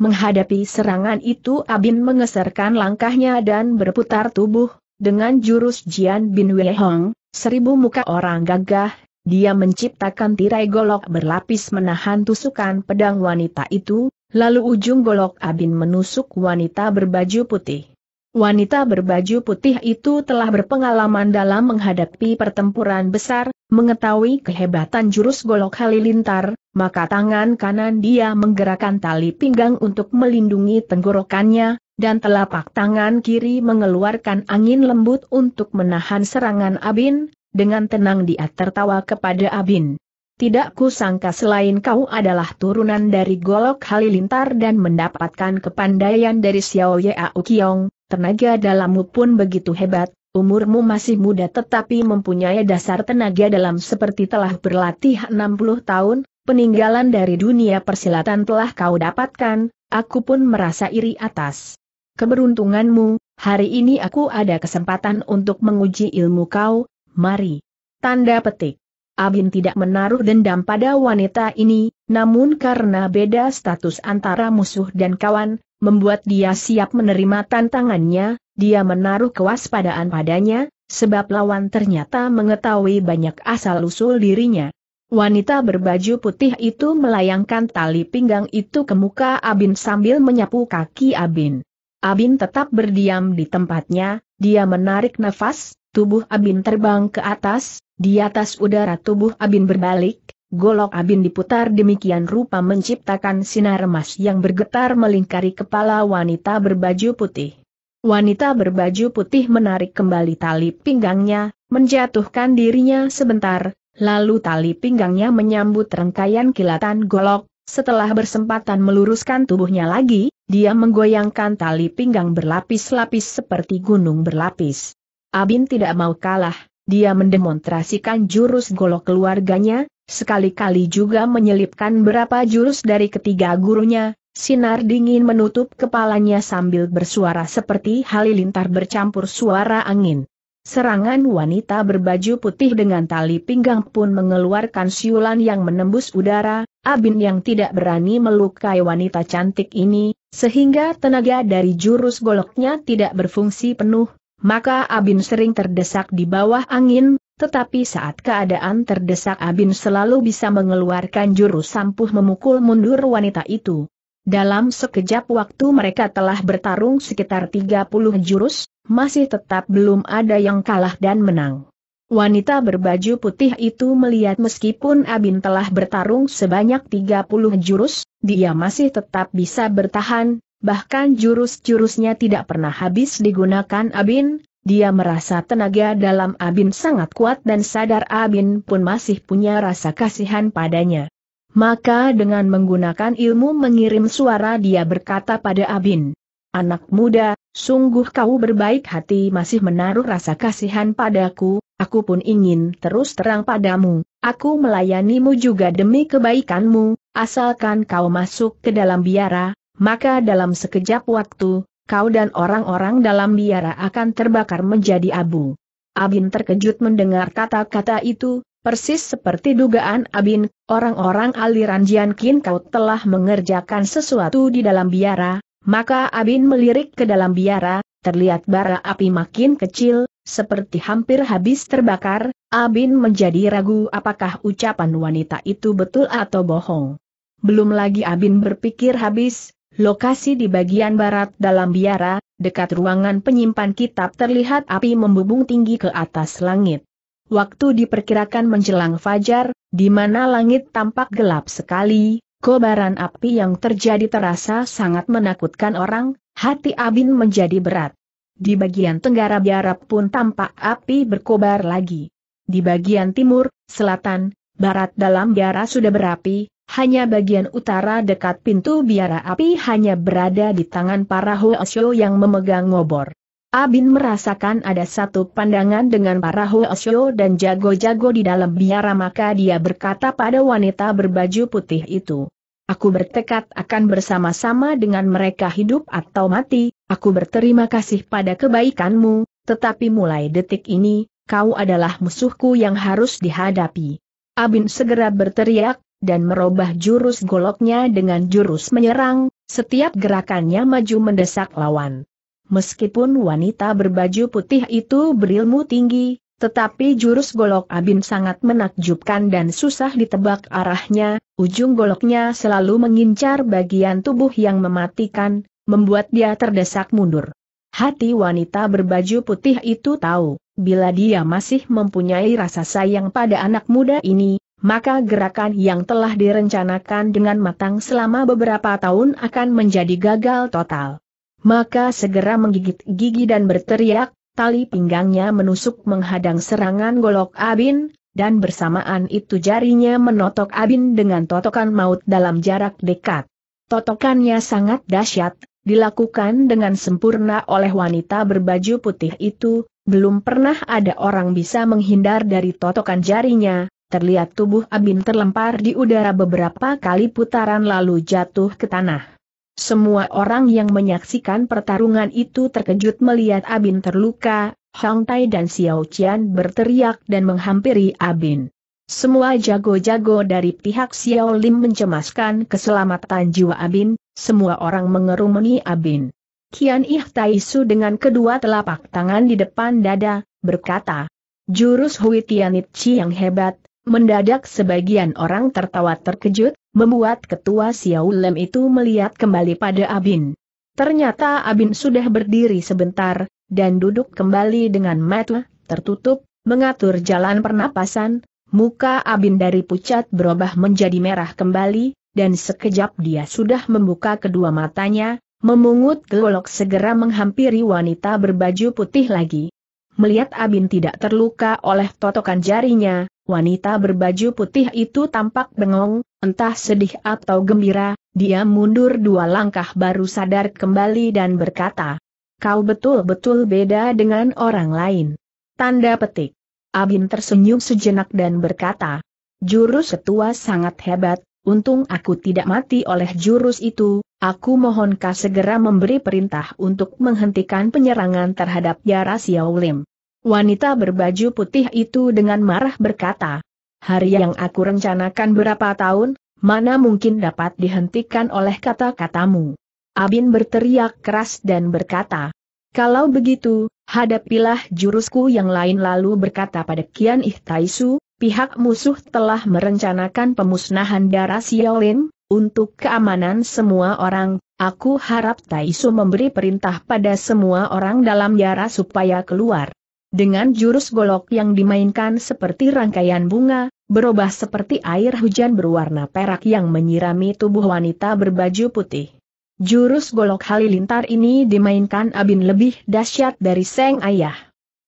Menghadapi serangan itu Abin mengeserkan langkahnya dan berputar tubuh, dengan jurus Jian Bin Wei Hong, seribu muka orang gagah, dia menciptakan tirai golok berlapis menahan tusukan pedang wanita itu, lalu ujung golok Abin menusuk wanita berbaju putih. Wanita berbaju putih itu telah berpengalaman dalam menghadapi pertempuran besar, mengetahui kehebatan jurus golok halilintar, maka tangan kanan dia menggerakkan tali pinggang untuk melindungi tenggorokannya, dan telapak tangan kiri mengeluarkan angin lembut untuk menahan serangan Abin, dengan tenang dia tertawa kepada Abin. Tidak kusangka selain kau adalah turunan dari Golok Halilintar dan mendapatkan kepandaian dari Xiao Yao Kiong, tenaga dalammu pun begitu hebat, umurmu masih muda tetapi mempunyai dasar tenaga dalam seperti telah berlatih 60 tahun, peninggalan dari dunia persilatan telah kau dapatkan, aku pun merasa iri atas keberuntunganmu, hari ini aku ada kesempatan untuk menguji ilmu kau, Mari. Tanda petik. Abin tidak menaruh dendam pada wanita ini, namun karena beda status antara musuh dan kawan, membuat dia siap menerima tantangannya, dia menaruh kewaspadaan padanya, sebab lawan ternyata mengetahui banyak asal-usul dirinya. Wanita berbaju putih itu melayangkan tali pinggang itu ke muka Abin sambil menyapu kaki Abin. Abin tetap berdiam di tempatnya, dia menarik nafas, Tubuh Abin terbang ke atas, di atas udara tubuh Abin berbalik, golok Abin diputar demikian rupa menciptakan sinar emas yang bergetar melingkari kepala wanita berbaju putih. Wanita berbaju putih menarik kembali tali pinggangnya, menjatuhkan dirinya sebentar, lalu tali pinggangnya menyambut rangkaian kilatan golok, setelah bersempatan meluruskan tubuhnya lagi, dia menggoyangkan tali pinggang berlapis-lapis seperti gunung berlapis. Abin tidak mau kalah, dia mendemonstrasikan jurus golok keluarganya, sekali-kali juga menyelipkan berapa jurus dari ketiga gurunya, sinar dingin menutup kepalanya sambil bersuara seperti halilintar bercampur suara angin. Serangan wanita berbaju putih dengan tali pinggang pun mengeluarkan siulan yang menembus udara, Abin yang tidak berani melukai wanita cantik ini, sehingga tenaga dari jurus goloknya tidak berfungsi penuh, maka Abin sering terdesak di bawah angin, tetapi saat keadaan terdesak Abin selalu bisa mengeluarkan jurus sampuh memukul mundur wanita itu. Dalam sekejap waktu mereka telah bertarung sekitar 30 jurus, masih tetap belum ada yang kalah dan menang. Wanita berbaju putih itu melihat meskipun Abin telah bertarung sebanyak 30 jurus, dia masih tetap bisa bertahan, bahkan jurus-jurusnya tidak pernah habis digunakan Abin, dia merasa tenaga dalam Abin sangat kuat dan sadar Abin pun masih punya rasa kasihan padanya. Maka dengan menggunakan ilmu mengirim suara dia berkata pada Abin, Anak muda, sungguh kau berbaik hati masih menaruh rasa kasihan padaku, aku pun ingin terus terang padamu, aku melayanimu juga demi kebaikanmu, asalkan kau masuk ke dalam biara, maka dalam sekejap waktu, kau dan orang-orang dalam biara akan terbakar menjadi abu. Abin terkejut mendengar kata-kata itu, persis seperti dugaan Abin, orang-orang aliran Jian kau telah mengerjakan sesuatu di dalam biara, maka Abin melirik ke dalam biara, terlihat bara api makin kecil, seperti hampir habis terbakar, Abin menjadi ragu apakah ucapan wanita itu betul atau bohong. Belum lagi Abin berpikir habis, Lokasi di bagian barat dalam biara, dekat ruangan penyimpan kitab terlihat api membubung tinggi ke atas langit. Waktu diperkirakan menjelang fajar, di mana langit tampak gelap sekali, kobaran api yang terjadi terasa sangat menakutkan orang, hati Abin menjadi berat. Di bagian tenggara biara pun tampak api berkobar lagi. Di bagian timur, selatan, barat dalam biara sudah berapi, hanya bagian utara dekat pintu biara api hanya berada di tangan para Hoesyo yang memegang ngobor. Abin merasakan ada satu pandangan dengan para Hoesyo dan jago-jago di dalam biara maka dia berkata pada wanita berbaju putih itu. Aku bertekad akan bersama-sama dengan mereka hidup atau mati, aku berterima kasih pada kebaikanmu, tetapi mulai detik ini, kau adalah musuhku yang harus dihadapi. Abin segera berteriak, dan merubah jurus goloknya dengan jurus menyerang, setiap gerakannya maju mendesak lawan. Meskipun wanita berbaju putih itu berilmu tinggi, tetapi jurus golok Abin sangat menakjubkan dan susah ditebak arahnya, ujung goloknya selalu mengincar bagian tubuh yang mematikan, membuat dia terdesak mundur. Hati wanita berbaju putih itu tahu, bila dia masih mempunyai rasa sayang pada anak muda ini, maka gerakan yang telah direncanakan dengan matang selama beberapa tahun akan menjadi gagal total. Maka segera menggigit gigi dan berteriak, tali pinggangnya menusuk menghadang serangan golok Abin, dan bersamaan itu jarinya menotok Abin dengan totokan maut dalam jarak dekat. Totokannya sangat dahsyat, dilakukan dengan sempurna oleh wanita berbaju putih itu, belum pernah ada orang bisa menghindar dari totokan jarinya, terlihat tubuh Abin terlempar di udara beberapa kali putaran lalu jatuh ke tanah. Semua orang yang menyaksikan pertarungan itu terkejut melihat Abin terluka, Hong Tai dan Xiao Qian berteriak dan menghampiri Abin. Semua jago-jago dari pihak Xiao Lim mencemaskan keselamatan jiwa Abin, semua orang mengerumuni Abin. Kian Ihtaisu dengan kedua telapak tangan di depan dada, berkata, Jurus Hui Chi yang hebat, mendadak sebagian orang tertawa terkejut, membuat ketua Xiao Lem itu melihat kembali pada Abin. Ternyata Abin sudah berdiri sebentar, dan duduk kembali dengan mata tertutup, mengatur jalan pernapasan, muka Abin dari pucat berubah menjadi merah kembali, dan sekejap dia sudah membuka kedua matanya, Memungut gelolok segera menghampiri wanita berbaju putih lagi. Melihat Abin tidak terluka oleh totokan jarinya, wanita berbaju putih itu tampak bengong, entah sedih atau gembira, dia mundur dua langkah baru sadar kembali dan berkata, Kau betul-betul beda dengan orang lain. Tanda petik. Abin tersenyum sejenak dan berkata, Jurus setua sangat hebat, untung aku tidak mati oleh jurus itu, Aku mohon Kau segera memberi perintah untuk menghentikan penyerangan terhadap Yara Xiao Wanita berbaju putih itu dengan marah berkata, Hari yang aku rencanakan berapa tahun, mana mungkin dapat dihentikan oleh kata-katamu. Abin berteriak keras dan berkata, Kalau begitu, hadapilah jurusku yang lain lalu berkata pada Kian Ihtaisu, pihak musuh telah merencanakan pemusnahan darah Xiaolin, untuk keamanan semua orang, aku harap Taisu memberi perintah pada semua orang dalam yara supaya keluar. Dengan jurus golok yang dimainkan seperti rangkaian bunga, berubah seperti air hujan berwarna perak yang menyirami tubuh wanita berbaju putih. Jurus golok halilintar ini dimainkan Abin lebih dahsyat dari Seng Ayah.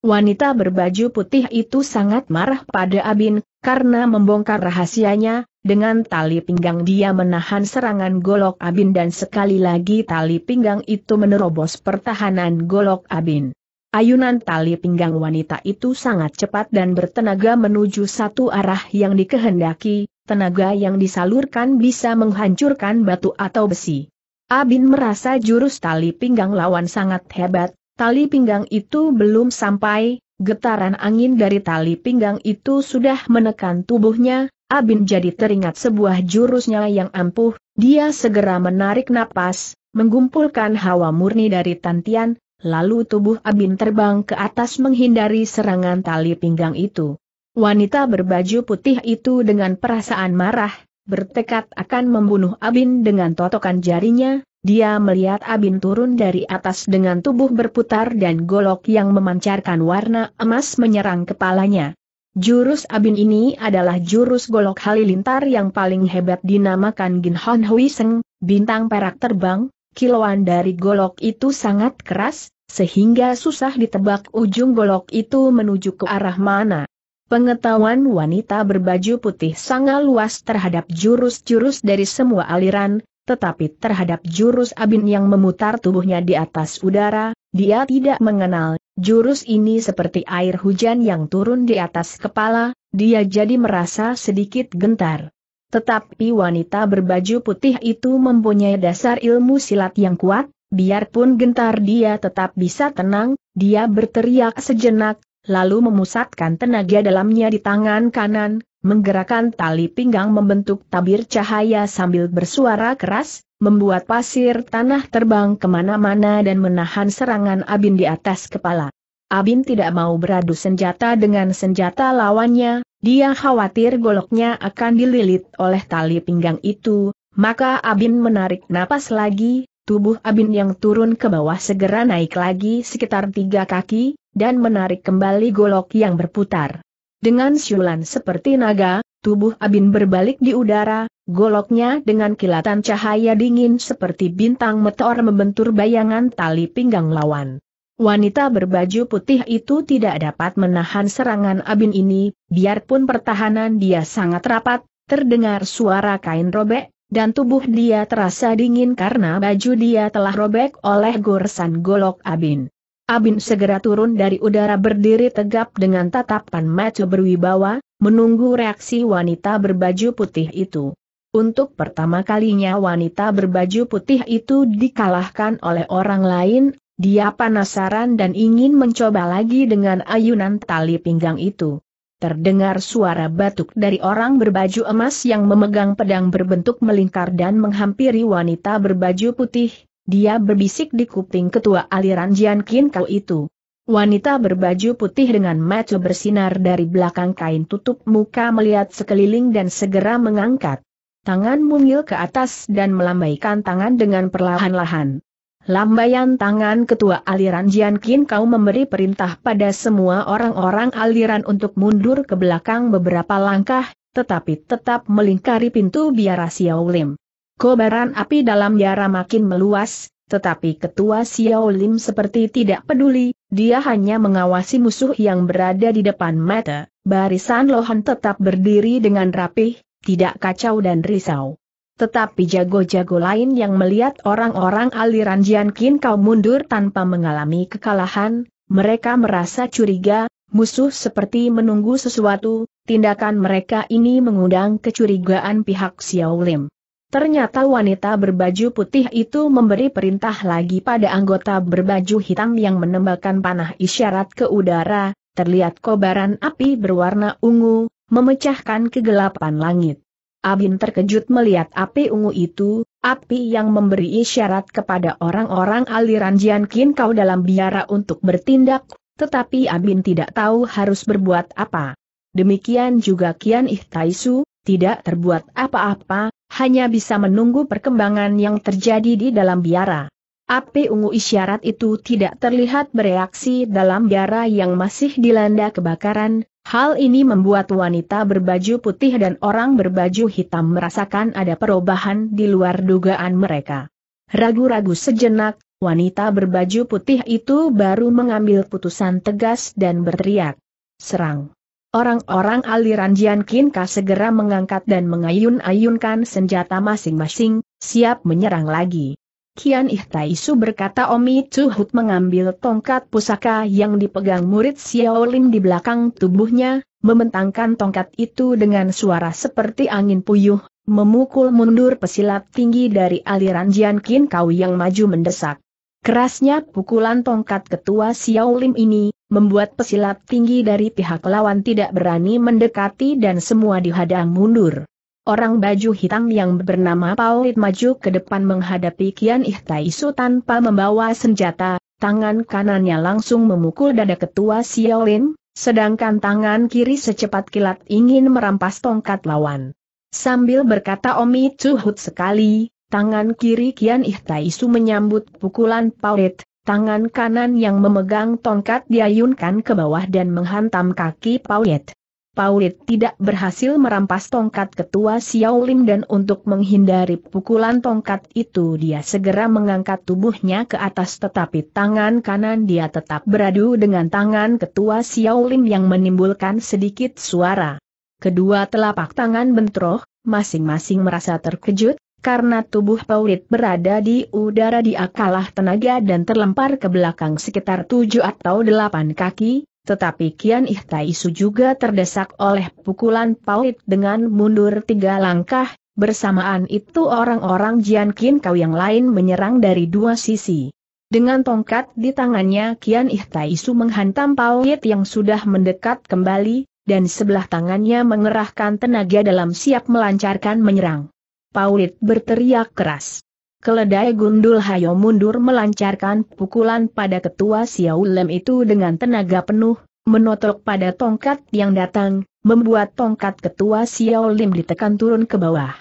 Wanita berbaju putih itu sangat marah pada Abin, karena membongkar rahasianya, dengan tali pinggang dia menahan serangan Golok Abin dan sekali lagi tali pinggang itu menerobos pertahanan Golok Abin. Ayunan tali pinggang wanita itu sangat cepat dan bertenaga menuju satu arah yang dikehendaki, tenaga yang disalurkan bisa menghancurkan batu atau besi. Abin merasa jurus tali pinggang lawan sangat hebat, tali pinggang itu belum sampai, getaran angin dari tali pinggang itu sudah menekan tubuhnya, Abin jadi teringat sebuah jurusnya yang ampuh, dia segera menarik napas, mengumpulkan hawa murni dari tantian, lalu tubuh Abin terbang ke atas menghindari serangan tali pinggang itu. Wanita berbaju putih itu dengan perasaan marah, bertekad akan membunuh Abin dengan totokan jarinya, dia melihat Abin turun dari atas dengan tubuh berputar dan golok yang memancarkan warna emas menyerang kepalanya. Jurus Abin ini adalah jurus golok halilintar yang paling hebat dinamakan Gin Hon Hui Seng, bintang perak terbang, kilauan dari golok itu sangat keras, sehingga susah ditebak ujung golok itu menuju ke arah mana. Pengetahuan wanita berbaju putih sangat luas terhadap jurus-jurus dari semua aliran, tetapi terhadap jurus Abin yang memutar tubuhnya di atas udara, dia tidak mengenal Jurus ini seperti air hujan yang turun di atas kepala, dia jadi merasa sedikit gentar. Tetapi wanita berbaju putih itu mempunyai dasar ilmu silat yang kuat, biarpun gentar dia tetap bisa tenang, dia berteriak sejenak, lalu memusatkan tenaga dalamnya di tangan kanan, Menggerakkan tali pinggang membentuk tabir cahaya sambil bersuara keras, membuat pasir tanah terbang kemana-mana dan menahan serangan Abin di atas kepala. Abin tidak mau beradu senjata dengan senjata lawannya, dia khawatir goloknya akan dililit oleh tali pinggang itu, maka Abin menarik napas lagi, tubuh Abin yang turun ke bawah segera naik lagi sekitar tiga kaki, dan menarik kembali golok yang berputar. Dengan siulan seperti naga, tubuh Abin berbalik di udara, goloknya dengan kilatan cahaya dingin seperti bintang meteor membentur bayangan tali pinggang lawan. Wanita berbaju putih itu tidak dapat menahan serangan Abin ini, biarpun pertahanan dia sangat rapat, terdengar suara kain robek, dan tubuh dia terasa dingin karena baju dia telah robek oleh goresan golok Abin. Abin segera turun dari udara berdiri tegap dengan tatapan maco berwibawa, menunggu reaksi wanita berbaju putih itu. Untuk pertama kalinya wanita berbaju putih itu dikalahkan oleh orang lain, dia penasaran dan ingin mencoba lagi dengan ayunan tali pinggang itu. Terdengar suara batuk dari orang berbaju emas yang memegang pedang berbentuk melingkar dan menghampiri wanita berbaju putih, dia berbisik di kuping ketua aliran Jian Kin Kau itu. Wanita berbaju putih dengan mata bersinar dari belakang kain tutup muka melihat sekeliling dan segera mengangkat tangan mungil ke atas dan melambaikan tangan dengan perlahan-lahan. Lambaian tangan ketua aliran Jian Kin Kau memberi perintah pada semua orang-orang aliran untuk mundur ke belakang beberapa langkah, tetapi tetap melingkari pintu biara Xiao Lim. Kobaran api dalam yara makin meluas, tetapi ketua Xiao Lim seperti tidak peduli, dia hanya mengawasi musuh yang berada di depan mata, barisan lohan tetap berdiri dengan rapih, tidak kacau dan risau. Tetapi jago-jago lain yang melihat orang-orang aliran Jianqin kau mundur tanpa mengalami kekalahan, mereka merasa curiga, musuh seperti menunggu sesuatu, tindakan mereka ini mengundang kecurigaan pihak Xiao Lim. Ternyata wanita berbaju putih itu memberi perintah lagi pada anggota berbaju hitam yang menembakkan panah isyarat ke udara, terlihat kobaran api berwarna ungu, memecahkan kegelapan langit. Abin terkejut melihat api ungu itu, api yang memberi isyarat kepada orang-orang aliran Jian Kau dalam biara untuk bertindak, tetapi Abin tidak tahu harus berbuat apa. Demikian juga Kian Ihtaisu, tidak terbuat apa-apa, hanya bisa menunggu perkembangan yang terjadi di dalam biara. Api ungu isyarat itu tidak terlihat bereaksi dalam biara yang masih dilanda kebakaran, hal ini membuat wanita berbaju putih dan orang berbaju hitam merasakan ada perubahan di luar dugaan mereka. Ragu-ragu sejenak, wanita berbaju putih itu baru mengambil putusan tegas dan berteriak. Serang! Orang-orang aliran Kinka segera mengangkat dan mengayun-ayunkan senjata masing-masing, siap menyerang lagi. Kian Ihtaisu berkata Omi Tsuhut mengambil tongkat pusaka yang dipegang murid Xiao Lim di belakang tubuhnya, membentangkan tongkat itu dengan suara seperti angin puyuh, memukul mundur pesilat tinggi dari aliran Jian Kinkau yang maju mendesak. Kerasnya pukulan tongkat ketua Xiao Lim ini, membuat pesilat tinggi dari pihak lawan tidak berani mendekati dan semua dihadang mundur. Orang baju hitam yang bernama Paulit maju ke depan menghadapi Kian Ihtaisu tanpa membawa senjata, tangan kanannya langsung memukul dada ketua Xiao Lim, sedangkan tangan kiri secepat kilat ingin merampas tongkat lawan. Sambil berkata Omi Cuhut sekali, Tangan kiri Kian Ihtaisu menyambut pukulan Paulit. tangan kanan yang memegang tongkat diayunkan ke bawah dan menghantam kaki Paulit. Paulit tidak berhasil merampas tongkat ketua Xiaolin dan untuk menghindari pukulan tongkat itu dia segera mengangkat tubuhnya ke atas tetapi tangan kanan dia tetap beradu dengan tangan ketua Xiaolin yang menimbulkan sedikit suara. Kedua telapak tangan bentroh, masing-masing merasa terkejut, karena tubuh Paulit berada di udara dia kalah tenaga dan terlempar ke belakang sekitar tujuh atau delapan kaki, tetapi Kian Ihtaisu juga terdesak oleh pukulan Paulit dengan mundur tiga langkah, bersamaan itu orang-orang Jian Kin Kau yang lain menyerang dari dua sisi. Dengan tongkat di tangannya Kian Ihtaisu menghantam Paulit yang sudah mendekat kembali, dan sebelah tangannya mengerahkan tenaga dalam siap melancarkan menyerang. Paulit berteriak keras. Keledai gundul Hayo mundur melancarkan pukulan pada ketua Xiao Lem itu dengan tenaga penuh, menotok pada tongkat yang datang, membuat tongkat ketua Xiao Lim ditekan turun ke bawah.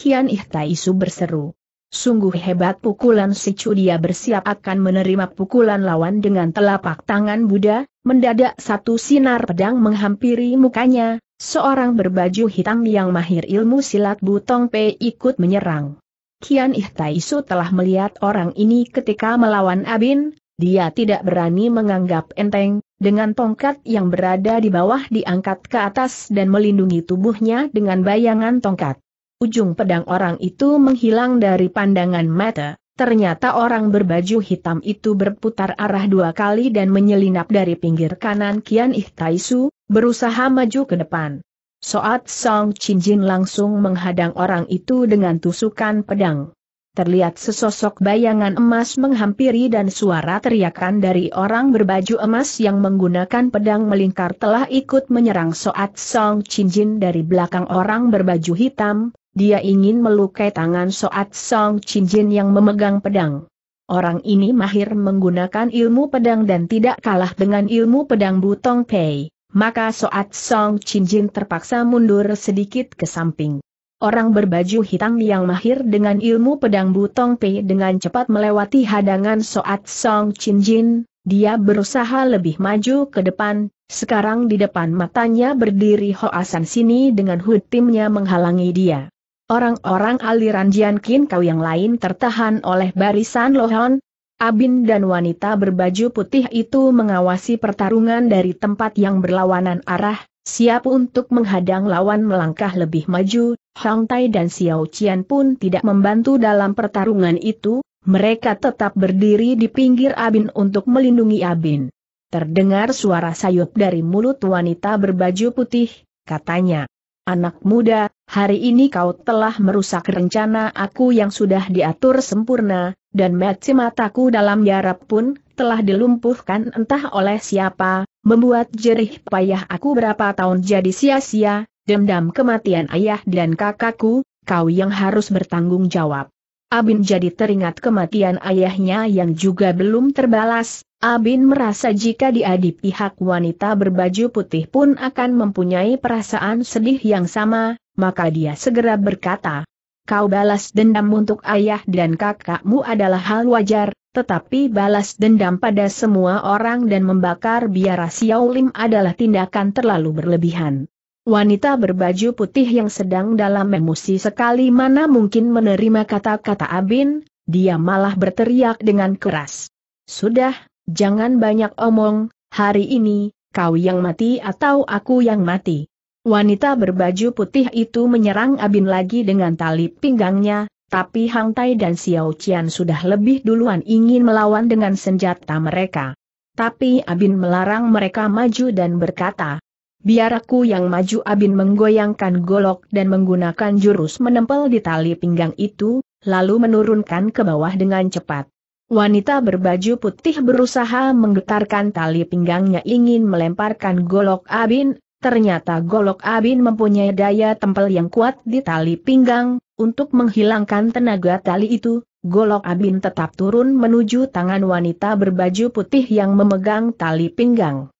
Kian Ihtaisu berseru. Sungguh hebat pukulan si Cudia bersiap akan menerima pukulan lawan dengan telapak tangan Buddha, mendadak satu sinar pedang menghampiri mukanya, Seorang berbaju hitam yang mahir ilmu silat Butong Pei ikut menyerang. Kian Ih telah melihat orang ini ketika melawan Abin, dia tidak berani menganggap enteng, dengan tongkat yang berada di bawah diangkat ke atas dan melindungi tubuhnya dengan bayangan tongkat. Ujung pedang orang itu menghilang dari pandangan mata, ternyata orang berbaju hitam itu berputar arah dua kali dan menyelinap dari pinggir kanan Kian Ih berusaha maju ke depan. Soat Song Jin langsung menghadang orang itu dengan tusukan pedang. Terlihat sesosok bayangan emas menghampiri dan suara teriakan dari orang berbaju emas yang menggunakan pedang melingkar telah ikut menyerang Soat Song Jin dari belakang orang berbaju hitam, dia ingin melukai tangan Soat Song Jin yang memegang pedang. Orang ini mahir menggunakan ilmu pedang dan tidak kalah dengan ilmu pedang Butong Pei maka Soat Song Chinjin terpaksa mundur sedikit ke samping. Orang berbaju hitam yang mahir dengan ilmu pedang Butong Pei dengan cepat melewati hadangan Soat Song Jin, dia berusaha lebih maju ke depan, sekarang di depan matanya berdiri Hoasan sini dengan hut timnya menghalangi dia. Orang-orang aliran Jian Kin Kau yang lain tertahan oleh barisan Lohon, Abin dan wanita berbaju putih itu mengawasi pertarungan dari tempat yang berlawanan arah, siap untuk menghadang lawan melangkah lebih maju, Hang Tai dan Xiao Qian pun tidak membantu dalam pertarungan itu, mereka tetap berdiri di pinggir Abin untuk melindungi Abin. Terdengar suara sayup dari mulut wanita berbaju putih, katanya, Anak muda, hari ini kau telah merusak rencana aku yang sudah diatur sempurna, dan mati mataku dalam jarak pun telah dilumpuhkan entah oleh siapa, membuat jerih payah aku berapa tahun jadi sia-sia, dendam kematian ayah dan kakakku, kau yang harus bertanggung jawab. Abin jadi teringat kematian ayahnya yang juga belum terbalas, Abin merasa jika dia di pihak wanita berbaju putih pun akan mempunyai perasaan sedih yang sama, maka dia segera berkata, Kau balas dendam untuk ayah dan kakakmu adalah hal wajar, tetapi balas dendam pada semua orang dan membakar biara Xiaolim adalah tindakan terlalu berlebihan. Wanita berbaju putih yang sedang dalam emosi sekali mana mungkin menerima kata-kata Abin, dia malah berteriak dengan keras. Sudah, jangan banyak omong, hari ini, kau yang mati atau aku yang mati. Wanita berbaju putih itu menyerang Abin lagi dengan tali pinggangnya, tapi Hang Tai dan Xiao Qian sudah lebih duluan ingin melawan dengan senjata mereka. Tapi Abin melarang mereka maju dan berkata, Biar aku yang maju Abin menggoyangkan golok dan menggunakan jurus menempel di tali pinggang itu, lalu menurunkan ke bawah dengan cepat. Wanita berbaju putih berusaha menggetarkan tali pinggangnya ingin melemparkan golok Abin, Ternyata Golok Abin mempunyai daya tempel yang kuat di tali pinggang, untuk menghilangkan tenaga tali itu, Golok Abin tetap turun menuju tangan wanita berbaju putih yang memegang tali pinggang.